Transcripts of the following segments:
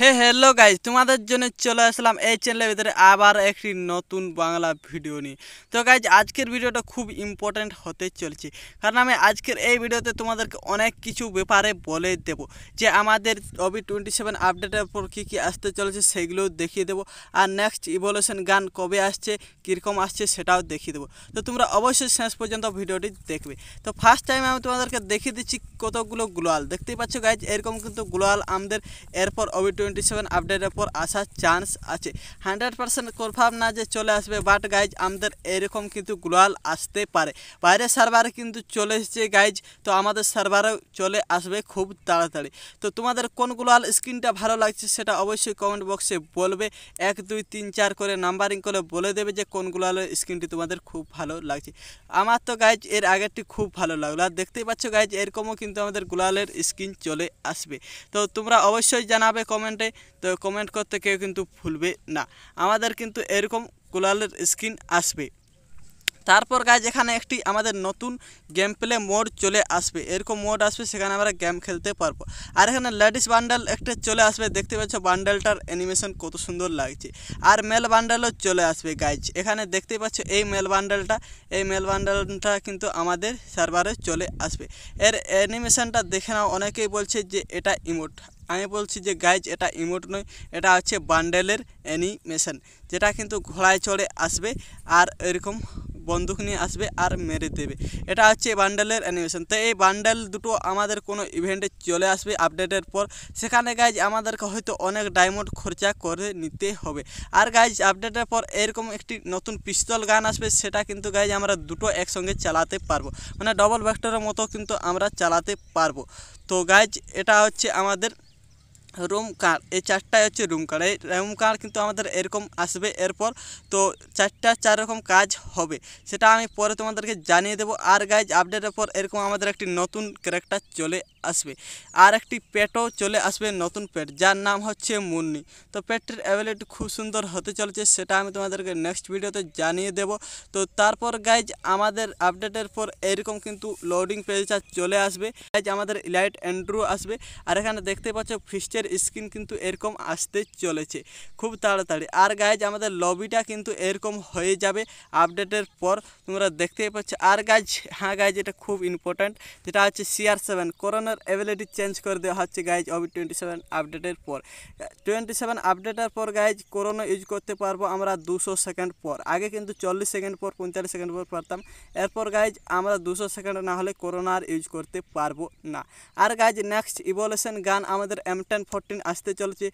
হে hello guys তোমাদের জন্য চলে আসলাম এই চ্যানেলের ভিতরে আবার একটি নতুন বাংলা ভিডিও নিয়ে তো গাইজ আজকের ভিডিওটা খুব ইম্পর্ট্যান্ট হতে চলছে কারণ আমি আজকের এই ভিডিওতে তোমাদেরকে অনেক কিছু ব্যাপারে বলে দেব যে আমাদের রবি টোয়েন্টি সেভেন আপডেটের পর কী কী আসতে চলেছে সেগুলোও দেখিয়ে দেবো আর নেক্সট ইভলিউশন গান কবে আসছে কীরকম আসছে সেটাও দেখিয়ে দেবো তো তোমরা অবশ্যই শেষ পর্যন্ত ভিডিওটি দেখবে তো ফার্স্ট টাইম আমি তোমাদেরকে দেখিয়ে দিচ্ছি কতগুলো গ্লোয়াল দেখতেই পাচ্ছ গাইজ এরকম কিন্তু গ্লোয়াল আমাদের এরপর অবি টোয়েন্টি সেভেন আপডেটের পর আসার চান্স আছে হান্ড্রেড পার্সেন্ট কনফার্ম না যে চলে আসবে বাট গাইজ আমাদের এরকম কিন্তু গ্লোয়াল আসতে পারে বাইরের সার্ভারে কিন্তু চলে এসেছে গাইজ তো আমাদের সার্ভারেও চলে আসবে খুব তাড়াতাড়ি তো তোমাদের কোন গ্লোয়াল স্ক্রিনটা ভালো লাগছে সেটা অবশ্যই কমেন্ট বক্সে বলবে এক দুই তিন চার করে নাম্বারিং করে বলে দেবে যে কোন গ্লোয়ালের স্ক্রিনটি তোমাদের খুব ভালো লাগছে আমার তো গাইজ এর আগেরটি খুব ভালো লাগলো আর দেখতেই পাচ্ছ গাইজ এরকমও কিন্তু আমাদের গ্লোয়ালের স্ক্রিন চলে আসবে তো তোমরা অবশ্যই জানাবে কমেন্ট কমেন্টে তো কমেন্ট করতে কেউ কিন্তু ভুলবে না আমাদের কিন্তু এরকম কোলালের স্ক্রিন আসবে তারপর গাছ এখানে একটি আমাদের নতুন গেম প্লে মোড চলে আসবে এরকম মোড আসবে সেখানে আমরা গেম খেলতে পারবো আর এখানে লেডিস বান্ডাল একটা চলে আসবে দেখতে পাচ্ছ বান্ডালটার অ্যানিমেশন কত সুন্দর লাগছে আর মেল বান্ডালও চলে আসবে গাইজ এখানে দেখতে পাচ্ছ এই মেল বান্ডালটা এই মেল বান্ডালটা কিন্তু আমাদের সার্ভারে চলে আসবে এর অ্যানিমেশনটা দেখে নাও অনেকেই বলছে যে এটা ইমোট আমি বলছি যে গাইজ এটা ইমোট নয় এটা হচ্ছে বান্ডেলের অ্যানিমেশন যেটা কিন্তু ঘোড়ায় চড়ে আসবে আর এরকম বন্দুক নিয়ে আসবে আর মেরে দেবে এটা হচ্ছে বান্ডেলের অ্যানিমেশন তো এই বান্ডেল দুটো আমাদের কোনো ইভেন্টে চলে আসবে আপডেটের পর সেখানে গাইজ আমাদেরকে হয়তো অনেক ডায়মন্ড খরচা করে নিতে হবে আর গাইজ আপডেটের পর এরকম একটি নতুন পিস্তল গান আসবে সেটা কিন্তু গাইজ আমরা দুটো একসঙ্গে চালাতে পারবো মানে ডবল ব্যাক্টরের মতো কিন্তু আমরা চালাতে পারবো তো গাইজ এটা হচ্ছে আমাদের রুম কার এই চারটাই হচ্ছে রুম কার এই রুম কার কিন্তু আমাদের এরকম আসবে এরপর তো চারটা চার রকম কাজ হবে সেটা আমি পরে তোমাদেরকে জানিয়ে দেবো আর গাইজ আপডেটের পর এরকম আমাদের একটি নতুন ক্যারেক্টার চলে আসবে আর একটি পেটও চলে আসবে নতুন পেট যার নাম হচ্ছে মুন্নি তো পেটটির অ্যাভেলেবিলিটি খুব সুন্দর হতে চলেছে সেটা আমি তোমাদেরকে নেক্সট ভিডিওতে জানিয়ে দেব তো তারপর গাইজ আমাদের আপডেটের পর এরকম কিন্তু লোডিং পেজটা চলে আসবে গাইজ আমাদের ইলাইট অ্যান্ড্রু আসবে আর এখানে দেখতে পাচ্ছ ফিস্টের স্ক্রিন কিন্তু এরকম আসতে চলেছে খুব তাড়াতাড়ি আর গাইজ আমাদের লবিটা কিন্তু এরকম হয়ে যাবে আপডেটের পর তোমরা দেখতেই পাচ্ছ আর গাইজ হ্যাঁ গাইজ এটা খুব ইম্পর্ট্যান্ট যেটা হচ্ছে সিআর সেভেন করোনা আপনার অ্যাভেলেবিলিটি চেঞ্জ করে দেওয়া হচ্ছে গাইজ অবি টোয়েন্টি সেভেন আপডেটের পর টোয়েন্টি সেভেন আপডেটের পর গাইজ করোনা ইউজ করতে পারবো আমরা দুশো সেকেন্ড পর আগে কিন্তু চল্লিশ সেকেন্ড পর পঁয়তাল্লিশ সেকেন্ড পর পারতাম এরপর গাইজ আমরা দুশো সেকেন্ড না হলে করোনা আর ইউজ করতে পারবো না আর গাইজ নেক্সট ইভলিউশন গান আমাদের এম টেন ফোরটিন আসতে চলেছে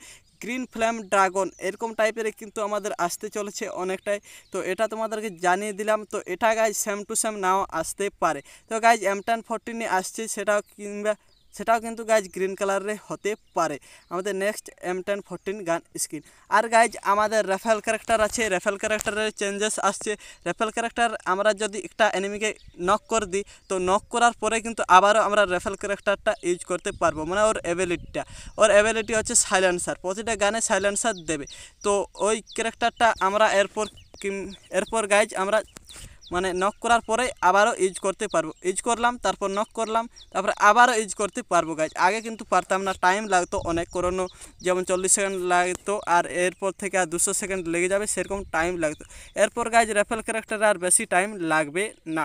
গ্রিন ফ্লেম ড্রাগন এরকম টাইপের কিন্তু আমাদের আসতে চলেছে অনেকটাই তো এটা তোমাদেরকে জানিয়ে দিলাম তো এটা গাইজ সেম টু সেম নাও আসতে পারে তো গাইজ এম টেন ফোরটিনে আসছে সেটাও কিংবা সেটাও কিন্তু গাইজ গ্রিন কালারে হতে পারে আমাদের next M ten fourteen gun screen আর গাইজ আমাদের রেফেল ক্যারেক্টার আছে রেফেল ক্যারেক্টারের চেঞ্জেস আসছে রেফেল ক্যারেক্টার আমরা যদি একটা এনিমিকে নক করে দিই তো নক করার পরে কিন্তু আবারও আমরা রেফেল ক্যারেক্টারটা ইউজ করতে পারবো মানে ওর অ্যাবিলিটিটা ওর অ্যাবিলিটি হচ্ছে সাইলেন্সার প্রতিটা গানে সাইলেন্সার দেবে তো ওই ক্যারেক্টারটা আমরা এরপর এরপর গাইজ আমরা মানে নক করার পরে আবারও ইউজ করতে পারবো ইউজ করলাম তারপর নক করলাম তারপরে আবারও ইউজ করতে পারবো গাছ আগে কিন্তু পারতাম না টাইম লাগতো অনেক করানো যেমন চল্লিশ সেকেন্ড লাগতো আর এরপর থেকে আর দুশো সেকেন্ড লেগে যাবে সেরকম টাইম লাগতো এরপর গাছ রেফেল ক্যারেক্টার আর বেশি টাইম লাগবে না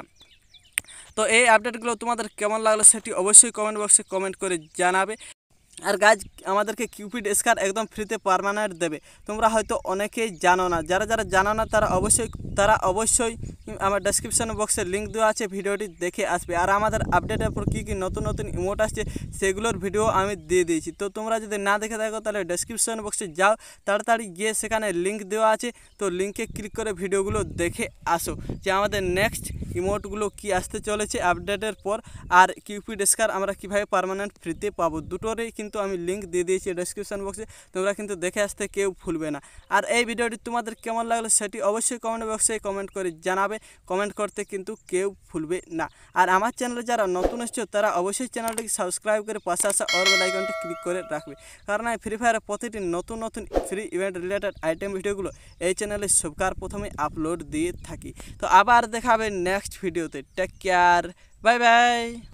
তো এই আপডেটগুলো তোমাদের কেমন লাগলো সেটি অবশ্যই কমেন্ট বক্সে কমেন্ট করে জানাবে আর গাছ আমাদেরকে কিউপিড স্কার একদম ফ্রিতে পারমানেন্ট দেবে তোমরা হয়তো অনেকেই জানো না যারা যারা জানো না তারা অবশ্যই তারা অবশ্যই আমার ডেসক্রিপশন বক্সে লিঙ্ক দেওয়া আছে ভিডিওটি দেখে আসবে আর আমাদের আপডেটের পর কী কী নতুন নতুন ইমোট আসছে সেগুলোর ভিডিও আমি দিয়ে দিয়েছি তো তোমরা যদি না দেখে থাকো তাহলে ডেসক্রিপশন বক্সে যাও তাড়াতাড়ি গিয়ে সেখানে লিঙ্ক দেওয়া আছে তো লিঙ্কে ক্লিক করে ভিডিওগুলো দেখে আসো যে আমাদের নেক্সট ইমোটগুলো কি আসতে চলেছে আপডেটের পর আর কিউপি স্কার আমরা কীভাবে পারমানেন্ট ফ্রিতে পাবো দুটোরই কিন্তু আমি লিঙ্ক দিয়ে দিয়েছি ডেসক্রিপশন বক্সে তোমরা কিন্তু দেখে আসতে কেউ ভুলবে না আর এই ভিডিওটি তোমাদের কেমন লাগলো সেটি অবশ্যই কমেন্ট বক্সে কমেন্ট করে জানাবে কমেন্ট করতে কিন্তু কেউ ভুলবে না আর আমার চ্যানেলে যারা নতুন এসছো তারা অবশ্যই চ্যানেলটিকে সাবস্ক্রাইব করে পাশে আসা অল ক্লিক করে রাখবে কারণ এই ফ্রি ফায়ারের প্রতিটি নতুন নতুন ফ্রি ইভেন্ট রিলেটেড আইটেম ভিডিওগুলো এই চ্যানেলে সবকার প্রথমে আপলোড দিয়ে থাকি তো আবার দেখাবে নেক্সট नेक्स्ट वीडियो तक टेक केयर बाय बाय